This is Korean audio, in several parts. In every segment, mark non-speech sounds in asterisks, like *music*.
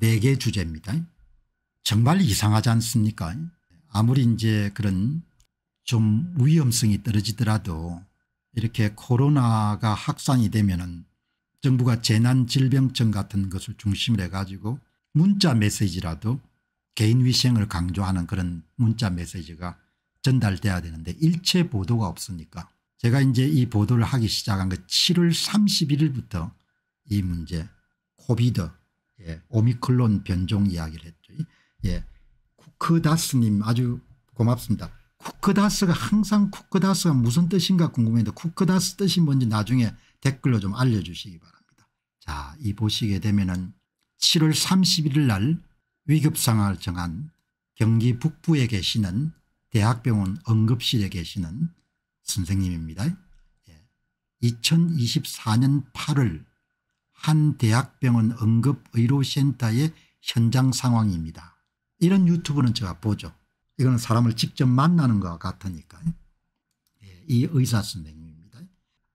네개 주제입니다. 정말 이상하지 않습니까? 아무리 이제 그런 좀 위험성이 떨어지더라도 이렇게 코로나가 확산이 되면은 정부가 재난질병청 같은 것을 중심으로 해가지고 문자 메시지라도 개인위생을 강조하는 그런 문자 메시지가 전달돼야 되는데 일체 보도가 없으니까 제가 이제 이 보도를 하기 시작한 게 7월 31일부터 이 문제 코비드 예, 오미클론 변종 이야기를 했죠. 예, 쿠크다스님 아주 고맙습니다. 쿠크다스가 항상 쿠크다스가 무슨 뜻인가 궁금했는데 쿠크다스 뜻이 뭔지 나중에 댓글로 좀 알려주시기 바랍니다. 자, 이 보시게 되면은 7월 31일 날 위급상황을 정한 경기 북부에 계시는 대학병원 응급실에 계시는 선생님입니다. 2024년 예, 8월 한 대학병원 응급의료센터의 현장 상황입니다. 이런 유튜브는 제가 보죠. 이거는 사람을 직접 만나는 것 같으니까 예, 이 의사 선생님입니다.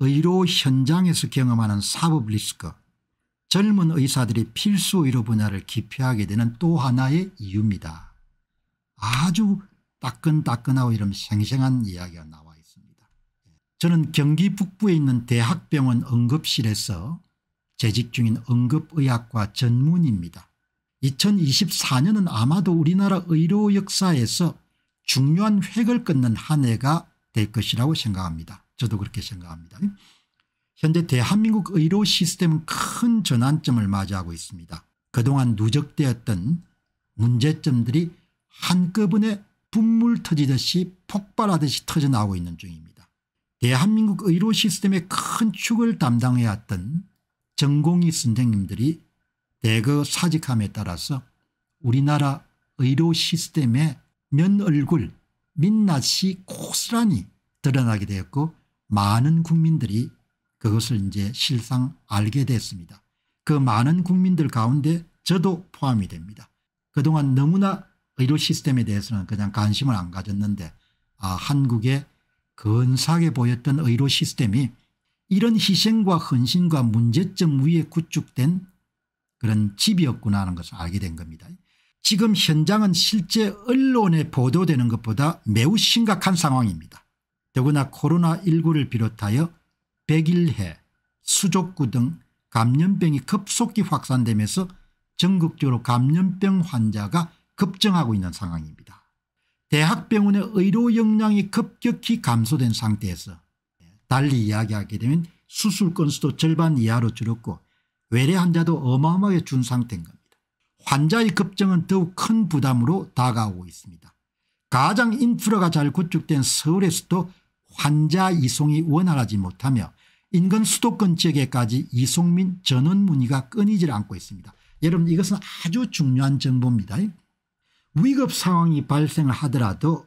의료 현장에서 경험하는 사법 리스크 젊은 의사들이 필수 의료 분야를 기피하게 되는 또 하나의 이유입니다. 아주 따끈따끈하고 이런 생생한 이야기가 나와 있습니다. 저는 경기 북부에 있는 대학병원 응급실에서 재직 중인 응급의학과 전문입니다. 2024년은 아마도 우리나라 의료 역사에서 중요한 획을 끊는 한 해가 될 것이라고 생각합니다. 저도 그렇게 생각합니다. 현재 대한민국 의료 시스템은 큰 전환점을 맞이하고 있습니다. 그동안 누적되었던 문제점들이 한꺼번에 분물 터지듯이 폭발하듯이 터져나오고 있는 중입니다. 대한민국 의료 시스템의 큰 축을 담당해왔던 전공의 선생님들이 대거 사직함에 따라서 우리나라 의료 시스템의 면 얼굴 민낯이 고스란히 드러나게 되었고 많은 국민들이 그것을 이제 실상 알게 됐습니다. 그 많은 국민들 가운데 저도 포함이 됩니다. 그동안 너무나 의료 시스템에 대해서는 그냥 관심을 안 가졌는데 아, 한국의 근사하게 보였던 의료 시스템이 이런 희생과 헌신과 문제점 위에 구축된 그런 집이었구나 하는 것을 알게 된 겁니다. 지금 현장은 실제 언론에 보도되는 것보다 매우 심각한 상황입니다. 더구나 코로나19를 비롯하여 백일해 수족구 등 감염병이 급속히 확산되면서 전국적으로 감염병 환자가 급증하고 있는 상황입니다. 대학병원의 의료 역량이 급격히 감소된 상태에서 달리 이야기하게 되면 수술 건수도 절반 이하로 줄었고 외래 환자도 어마어마하게 준 상태인 겁니다. 환자의 급증은 더욱 큰 부담으로 다가오고 있습니다. 가장 인프라가 잘 구축된 서울에서도 환자 이송이 원활하지 못하며 인근 수도권 지역에까지 이송민 전원 문의가 끊이질 않고 있습니다. 여러분 이것은 아주 중요한 정보입니다. 위급 상황이 발생하더라도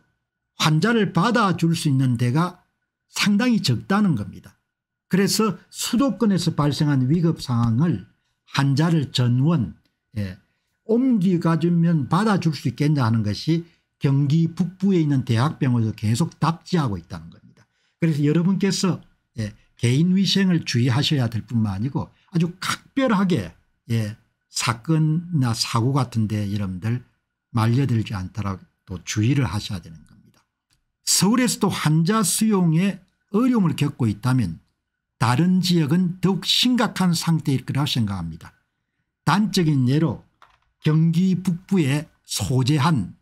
환자를 받아줄 수 있는 데가 상당히 적다는 겁니다. 그래서 수도권에서 발생한 위급 상황을 환자를 전원 예, 옮겨가주면 받아줄 수 있겠냐 하는 것이 경기 북부에 있는 대학병원에서 계속 답지하고 있다는 겁니다. 그래서 여러분께서 예, 개인 위생을 주의하셔야 될 뿐만 아니고 아주 각별하게 예, 사건이나 사고 같은 데 여러분들 말려들지 않더라도 주의를 하셔야 되는 서울에서도 환자 수용에 어려움을 겪고 있다면 다른 지역은 더욱 심각한 상태일 거라 생각합니다. 단적인 예로 경기 북부에 소재한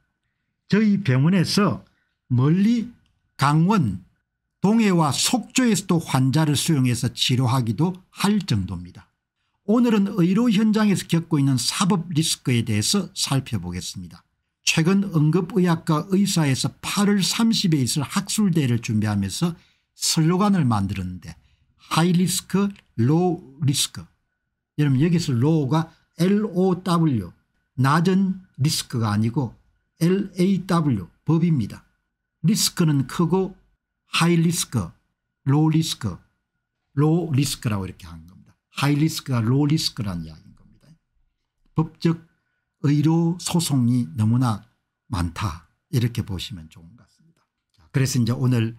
저희 병원에서 멀리 강원 동해와 속초에서도 환자를 수용해서 치료하기도 할 정도입니다. 오늘은 의료 현장에서 겪고 있는 사법 리스크에 대해서 살펴보겠습니다. 최근 응급의학과 의사에서 8월 30에 일 있을 학술대회를 준비하면서 슬로건을 만들었는데 하이 리스크 로우 리스크 여러분 여기서 로우가 LOW 낮은 리스크가 아니고 LAW 법입니다. 리스크는 크고 하이 리스크 로우 리스크 로우 리스크라고 이렇게 한 겁니다. 하이 리스크가 로우 리스크라는 이야기인 겁니다. 법적 의료 소송이 너무나 많다 이렇게 보시면 좋은 것 같습니다. 그래서 이제 오늘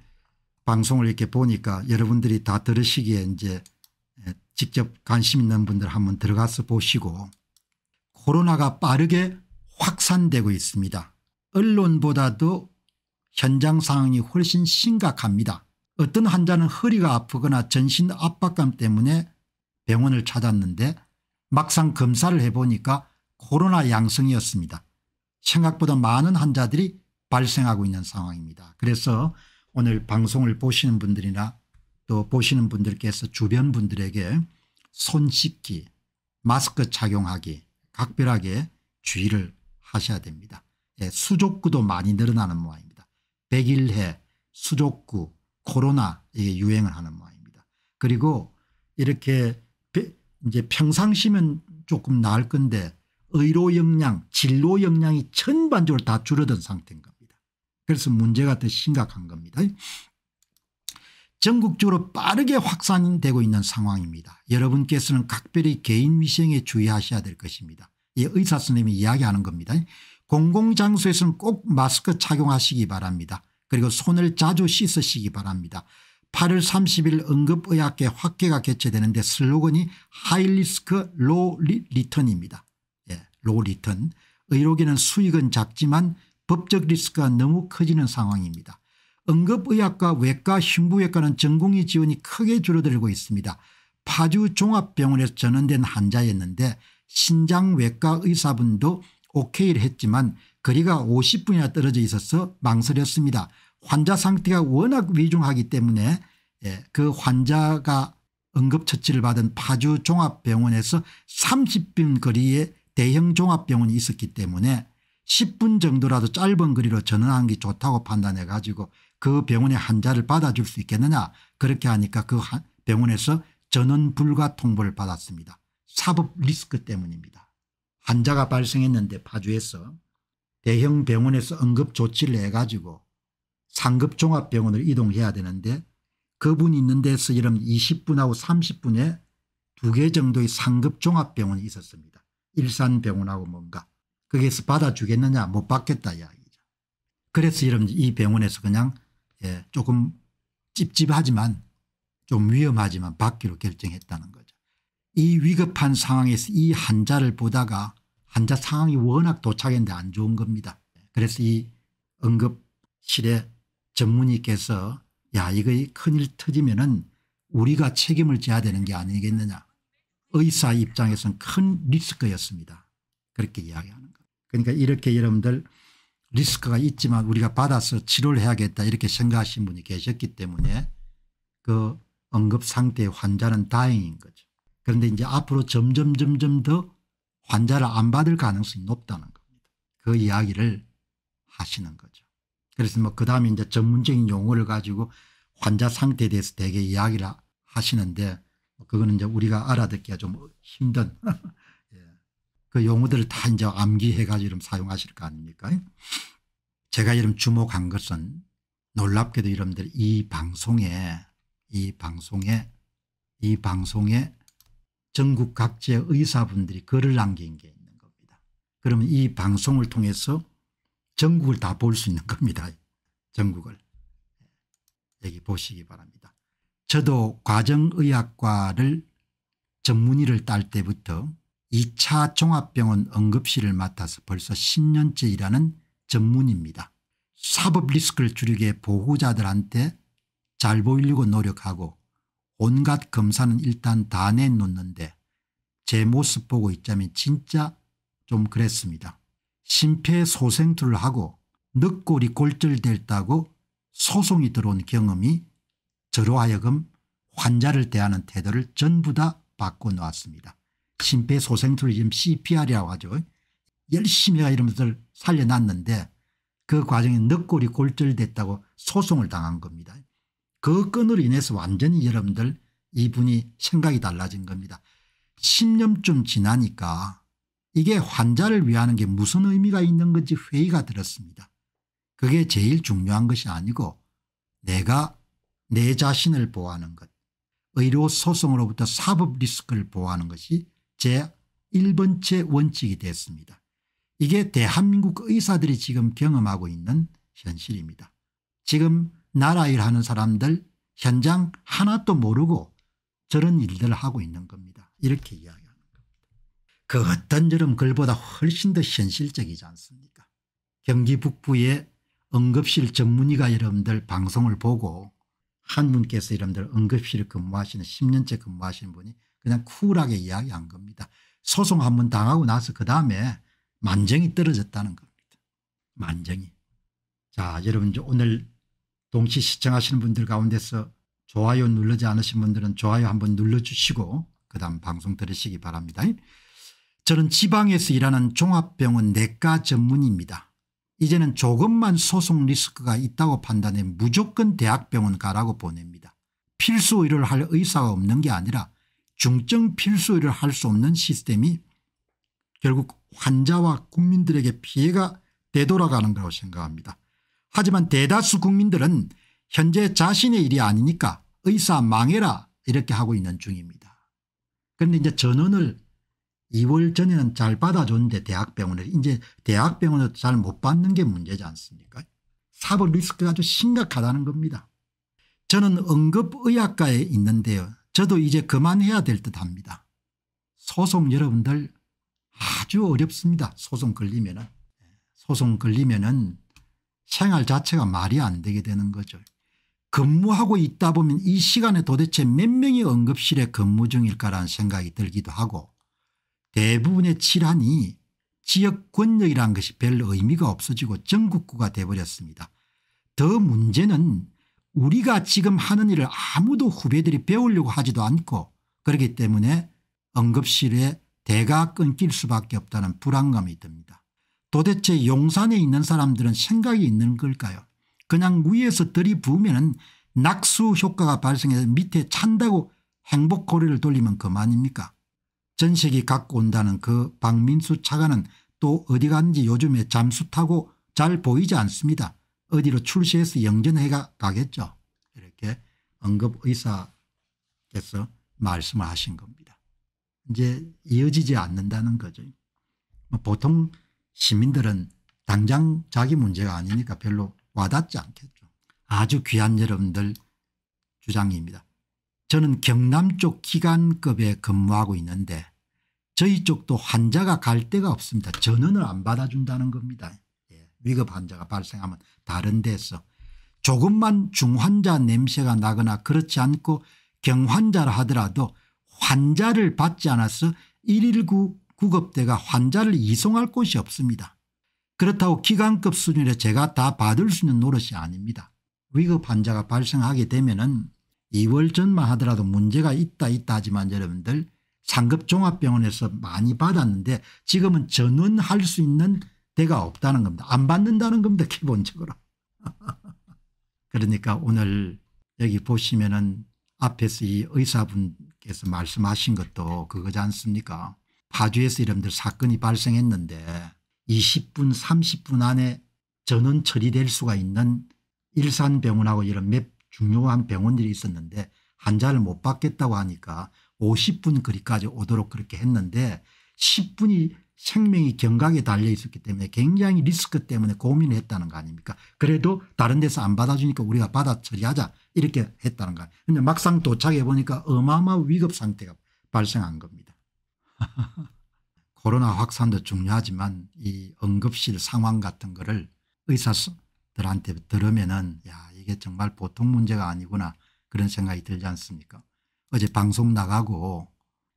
방송을 이렇게 보니까 여러분들이 다 들으시기에 이제 예, 직접 관심 있는 분들 한번 들어가서 보시고 코로나가 빠르게 확산되고 있습니다. 언론보다도 현장 상황이 훨씬 심각합니다. 어떤 환자는 허리가 아프거나 전신 압박감 때문에 병원을 찾았는데 막상 검사를 해보니까 코로나 양성이었습니다. 생각보다 많은 환자들이 발생하고 있는 상황입니다. 그래서 오늘 방송을 보시는 분들이나 또 보시는 분들께서 주변 분들에게 손 씻기 마스크 착용하기 각별하게 주의를 하셔야 됩니다. 예, 수족구도 많이 늘어나는 모양입니다. 백일해 수족구 코로나 이게 유행을 하는 모양입니다. 그리고 이렇게 이제 평상시면 조금 나을 건데 의료 역량 진로 역량이 전반적으로 다 줄어든 상태인 겁니다. 그래서 문제가 더 심각한 겁니다. 전국적으로 빠르게 확산되고 있는 상황입니다. 여러분께서는 각별히 개인 위생에 주의하셔야 될 것입니다. 예, 의사 선생님이 이야기하는 겁니다. 공공장소에서는 꼭 마스크 착용하시기 바랍니다. 그리고 손을 자주 씻으시기 바랍니다. 8월 30일 응급의학계 학회가 개최되는데 슬로건이 하이리스크 로 리턴입니다. 로리턴 의료계는 수익은 작지만 법적 리스크가 너무 커지는 상황입니다. 응급의학과 외과 흉부외과는 전공의 지원이 크게 줄어들고 있습니다. 파주 종합병원에서 전원된 환자였는데 신장외과 의사분도 오케이를 했지만 거리가 50분이나 떨어져 있어서 망설였습니다. 환자 상태가 워낙 위중하기 때문에 예, 그 환자가 응급처치를 받은 파주 종합병원에서 30분 거리에 대형 종합병원이 있었기 때문에 10분 정도라도 짧은 거리로 전화하는 게 좋다고 판단해 가지고 그 병원의 환자를 받아줄 수 있겠느냐 그렇게 하니까 그 병원에서 전원 불가 통보를 받았습니다. 사법 리스크 때문입니다. 환자가 발생했는데 파주에서 대형 병원에서 응급 조치를 해가지고 상급 종합병원을 이동해야 되는데 그분이 있는 데서 이런 20분하고 30분에 두 개 정도의 상급 종합병원이 있었습니다. 일산병원하고 뭔가 거기에서 받아주겠느냐 못 받겠다 이야기죠. 그래서 이런 이 병원에서 그냥 예, 조금 찝찝하지만 좀 위험하지만 받기로 결정했다는 거죠. 이 위급한 상황에서 이 환자를 보다가 환자 상황이 워낙 도착했는데 안 좋은 겁니다. 그래서 이 응급실에 전문의께서 야 이거 큰일 터지면은 우리가 책임을 져야 되는 게 아니겠느냐 의사 입장에서는 큰 리스크였습니다. 그렇게 이야기하는 거. 그러니까 이렇게 여러분들 리스크가 있지만 우리가 받아서 치료를 해야겠다 이렇게 생각하신 분이 계셨기 때문에 그 응급 상태의 환자는 다행인 거죠. 그런데 이제 앞으로 점점 점점 더 환자를 안 받을 가능성이 높다는 겁니다. 그 이야기를 하시는 거죠. 그래서 뭐그 다음에 이제 전문적인 용어를 가지고 환자 상태에 대해서 되게 이야기를 하시는데 그거는 이제 우리가 알아듣기가 좀 힘든 *laughs* 예. 그 용어들을 다 이제 암기해 가지고 이름 사용하실 거 아닙니까 제가 이름 주목한 것은 놀랍게도 여러분들 이 방송에 이 방송에 이 방송에 전국 각지의 의사분들이 글을 남긴 게 있는 겁니다. 그러면 이 방송을 통해서 전국을 다 볼 수 있는 겁니다. 전국을. 예. 여기 보시기 바랍니다. 저도 과정의학과를 전문의를 딸 때부터 2차 종합병원 응급실을 맡아서 벌써 10년째 일하는 전문입니다. 사법 리스크를 줄이게 보호자들한테 잘 보이려고 노력하고 온갖 검사는 일단 다 내놓는데 제 모습 보고 있자면 진짜 좀 그랬습니다. 심폐소생술을 하고 늑골이 골절됐다고 소송이 들어온 경험이 저로 하여금 환자를 대하는 태도를 전부 다 바꿔놓았습니다. 심폐소생술을 지금 CPR이라고 하죠. 열심히 이러면서 살려놨는데 그 과정에 늑골이 골절됐다고 소송을 당한 겁니다. 그 건으로 인해서 완전히 여러분들 이분이 생각이 달라진 겁니다. 10년쯤 지나니까 이게 환자를 위하는 게 무슨 의미가 있는 건지 회의가 들었습니다. 그게 제일 중요한 것이 아니고 내가 내 자신을 보호하는 것 의료 소송으로부터 사법 리스크를 보호하는 것이 제1번째 원칙이 됐습니다. 이게 대한민국 의사들이 지금 경험하고 있는 현실입니다. 지금 나라 일하는 사람들 현장 하나도 모르고 저런 일들을 하고 있는 겁니다. 이렇게 이야기하는 겁니다. 그 어떤 저런 글보다 훨씬 더 현실적이지 않습니까 경기 북부의 응급실 전문의가 여러분들 방송을 보고 한 분께서 여러분들 응급실 근무하시는 10년째 근무하시는 분이 그냥 쿨하게 이야기한 겁니다. 소송 한 번 당하고 나서 그 다음에 만정이 떨어졌다는 겁니다. 만정이. 자 여러분 오늘 동시 시청하시는 분들 가운데서 좋아요 눌러지 않으신 분들은 좋아요 한번 눌러주시고 그 다음 방송 들으시기 바랍니다. 저는 지방에서 일하는 종합병원 내과 전문입니다. 이제는 조금만 소송 리스크가 있다고 판단해 무조건 대학병원 가라고 보냅니다. 필수 의료를 할 의사가 없는 게 아니라 중증 필수 의료를 할 수 없는 시스템이 결국 환자와 국민들에게 피해가 되돌아가는 거라고 생각합니다. 하지만 대다수 국민들은 현재 자신의 일이 아니니까 의사 망해라 이렇게 하고 있는 중입니다. 그런데 이제 전원을 2월 전에는 잘 받아줬는데 대학병원을 이제 대학병원에서 잘 못 받는 게 문제지 않습니까 사법 리스크가 아주 심각하다는 겁니다. 저는 응급의학과에 있는데요. 저도 이제 그만해야 될 듯합니다. 소송 여러분들 아주 어렵습니다. 소송 걸리면은 소송 걸리면은 생활 자체가 말이 안 되게 되는 거죠. 근무하고 있다 보면 이 시간에 도대체 몇 명이 응급실에 근무 중일까라는 생각이 들기도 하고 대부분의 질환이 지역 권력이라는 것이 별 의미가 없어지고 전국구가 돼버렸습니다. 더 문제는 우리가 지금 하는 일을 아무도 후배들이 배우려고 하지도 않고 그렇기 때문에 응급실에 대가 끊길 수밖에 없다는 불안감이 듭니다. 도대체 용산에 있는 사람들은 생각이 있는 걸까요 그냥 위에서 들이부으면 낙수 효과가 발생해서 밑에 찬다고 행복고리를 돌리면 그만입니까 전식이 갖고 온다는 그 박민수 차관은 또 어디 갔는지 요즘에 잠수 타고 잘 보이지 않습니다. 어디로 출시해서 영전해가 가겠죠. 이렇게 언급의사께서 말씀을 하신 겁니다. 이제 이어지지 않는다는 거죠. 뭐 보통 시민들은 당장 자기 문제가 아니니까 별로 와닿지 않겠죠. 아주 귀한 여러분들 주장입니다. 저는 경남 쪽 기관급에 근무하고 있는데 저희 쪽도 환자가 갈 데가 없습니다. 전원을 안 받아준다는 겁니다. 예. 위급 환자가 발생하면 다른 데서 조금만 중환자 냄새가 나거나 그렇지 않고 경환자라 하더라도 환자를 받지 않아서 119 구급대가 환자를 이송할 곳이 없습니다. 그렇다고 기관급 수준에 제가 다 받을 수 있는 노릇이 아닙니다. 위급 환자가 발생하게 되면 은 2월 전만 하더라도 문제가 있다 있다 하지만 여러분들 상급종합병원에서 많이 받았는데 지금은 전원할 수 있는 데가 없다는 겁니다. 안 받는다는 겁니다. 기본적으로. *laughs* 그러니까 오늘 여기 보시면은 앞에서 이 의사분께서 말씀하신 것도 그거지 않습니까 파주에서 이런들 사건이 발생했는데 20분 30분 안에 전원 처리될 수가 있는 일산병원하고 이런 몇 중요한 병원들이 있었는데 환자를 못 받겠다고 하니까 50분 거리까지 오도록 그렇게 했는데 10분이 생명이 경각에 달려 있었기 때문에 굉장히 리스크 때문에 고민을 했다는 거 아닙니까 그래도 다른 데서 안 받아주니까 우리가 받아 처리하자 이렇게 했다는 거 근데 막상 도착해 보니까 어마어마 위급 상태가 발생한 겁니다. *laughs* 코로나 확산도 중요하지만 이 응급실 상황 같은 거를 의사들한테 들으면은 야 이게 정말 보통 문제가 아니구나 그런 생각이 들지 않습니까 어제 방송 나가고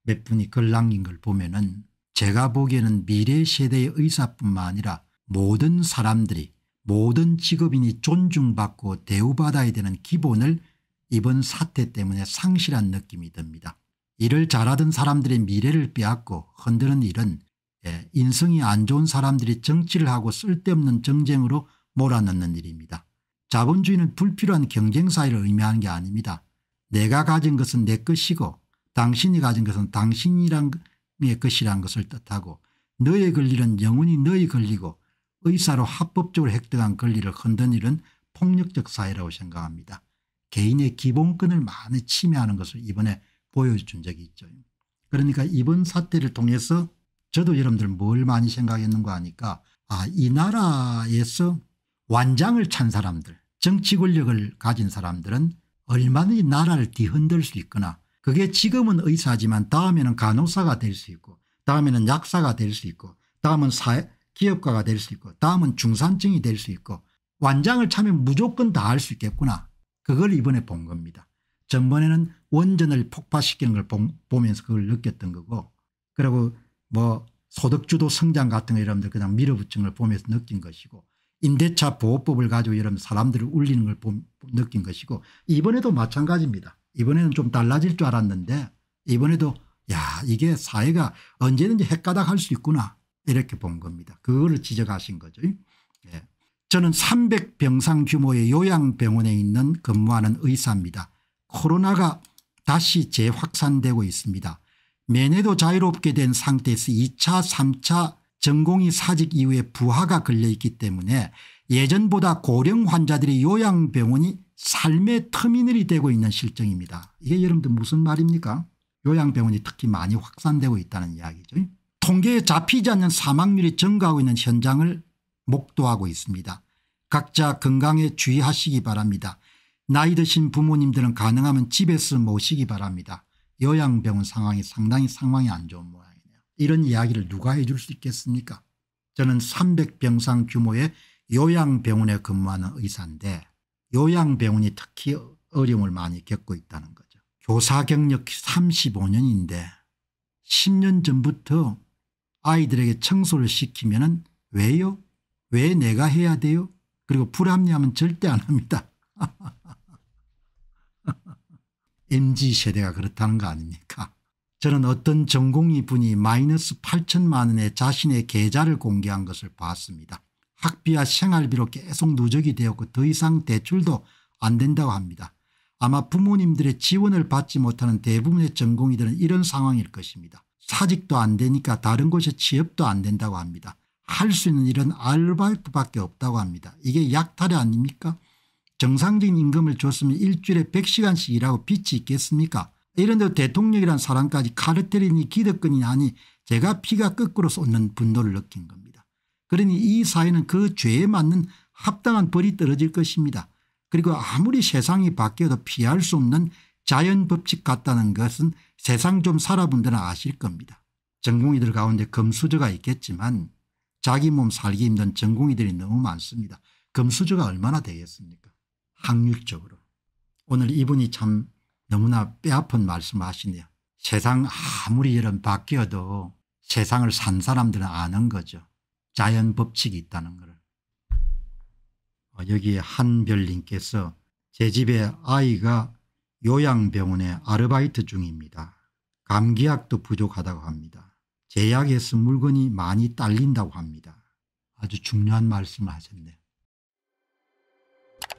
몇 분이 글 남긴 걸 보면은 제가 보기에는 미래 세대의 의사뿐만 아니라 모든 사람들이 모든 직업인이 존중받고 대우받아야 되는 기본을 이번 사태 때문에 상실한 느낌이 듭니다. 일을 잘하던 사람들의 미래를 빼앗고 흔드는 일은 예, 인성이 안 좋은 사람들이 정치를 하고 쓸데없는 정쟁으로 몰아넣는 일입니다. 자본주의는 불필요한 경쟁 사회를 의미하는 게 아닙니다. 내가 가진 것은 내 것이고 당신이 가진 것은 당신이란 것이란 것을 뜻하고 너의 권리는 영원히 너의 권리고 의사로 합법적으로 획득한 권리를 흔든 일은 폭력적 사회라고 생각합니다. 개인의 기본권을 많이 침해하는 것을 이번에 보여준 적이 있죠. 그러니까 이번 사태를 통해서 저도 여러분들 뭘 많이 생각했는가 하니까 아 이 나라에서 완장을 찬 사람들 정치 권력을 가진 사람들은 얼마든지 나라를 뒤흔들 수 있거나 그게 지금은 의사지만 다음에는 간호사가 될 수 있고 다음에는 약사가 될 수 있고 다음은 사회 기업가가 될 수 있고 다음은 중산층이 될 수 있고 완장을 차면 무조건 다 할 수 있겠구나 그걸 이번에 본 겁니다. 전번에는 원전을 폭파시킨 걸 보면서 그걸 느꼈던 거고 그리고 뭐 소득주도 성장 같은 거 여러분들 그냥 밀어붙인 걸 보면서 느낀 것이고 임대차 보호법을 가지고 여러분 사람들을 울리는 걸 느낀 것이고 이번에도 마찬가지입니다. 이번에는 좀 달라질 줄 알았는데 이번에도 야 이게 사회가 언제든지 핵가닥할 수 있구나 이렇게 본 겁니다. 그거를 지적하신 거죠. 예. 저는 300병상 규모의 요양병원에 있는 근무하는 의사입니다. 코로나가 다시 재확산되고 있습니다. 매내도 자유롭게 된 상태에서 2차 3차 전공의 사직 이후에 부하가 걸려있기 때문에 예전보다 고령 환자들의 요양병원이 삶의 터미널이 되고 있는 실정입니다. 이게 여러분들 무슨 말입니까 요양병원이 특히 많이 확산되고 있다는 이야기죠. 통계에 잡히지 않는 사망률이 증가하고 있는 현장을 목도하고 있습니다. 각자 건강에 주의하시기 바랍니다. 나이 드신 부모님들은 가능하면 집에서 모시기 바랍니다. 요양병원 상황이 상당히 상황이 안 좋은 모양 이런 이야기를 누가 해줄 수 있겠습니까 저는 300병상 규모의 요양병원에 근무하는 의사인데 요양병원이 특히 어려움을 많이 겪고 있다는 거죠. 교사 경력 35년인데 10년 전부터 아이들에게 청소를 시키면 은 왜요? 왜 내가 해야 돼요? 그리고 불합리하면 절대 안 합니다. MZ세대가 *laughs* 그렇다는 거 아닙니까? 저는 어떤 전공의 분이 마이너스 8천만 원의 자신의 계좌를 공개한 것을 봤습니다. 학비와 생활비로 계속 누적이 되었고 더 이상 대출도 안 된다고 합니다. 아마 부모님들의 지원을 받지 못하는 대부분의 전공의들은 이런 상황일 것입니다. 사직도 안 되니까 다른 곳에 취업도 안 된다고 합니다. 할 수 있는 이런 아르바이트밖에 없다고 합니다. 이게 약탈이 아닙니까? 정상적인 임금을 줬으면 일주일에 100시간씩 일하고 빚이 있겠습니까? 이런데 대통령이란 사람까지 카르텔이니 기득권이 아니 제가 피가 거꾸로 쏟는 분노를 느낀 겁니다. 그러니 이 사회는 그 죄에 맞는 합당한 벌이 떨어질 것입니다. 그리고 아무리 세상이 바뀌어도 피할 수 없는 자연 법칙 같다는 것은 세상 좀 살아본 데는 아실 겁니다. 전공의들 가운데 금수저가 있겠지만 자기 몸 살기 힘든 전공의들이 너무 많습니다. 금수저가 얼마나 되겠습니까? 확률적으로. 오늘 이분이 참 너무나 뼈아픈 말씀하시네요. 세상 아무리 이런 바뀌어도 세상을 산 사람들은 아는 거죠. 자연 법칙이 있다는 걸. 어, 여기 한별님께서 제 집에 아이가 요양병원에 아르바이트 중입니다. 감기약도 부족하다고 합니다. 제약에서 물건이 많이 딸린다고 합니다. 아주 중요한 말씀을 하셨네요.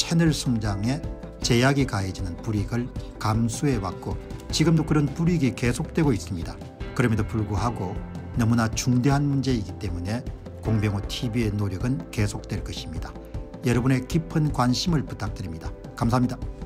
채널 성장에 제약이 가해지는 불이익을 감수해왔고 지금도 그런 불이익이 계속되고 있습니다. 그럼에도 불구하고 너무나 중대한 문제이기 때문에 공병호 TV의 노력은 계속될 것입니다. 여러분의 깊은 관심을 부탁드립니다. 감사합니다.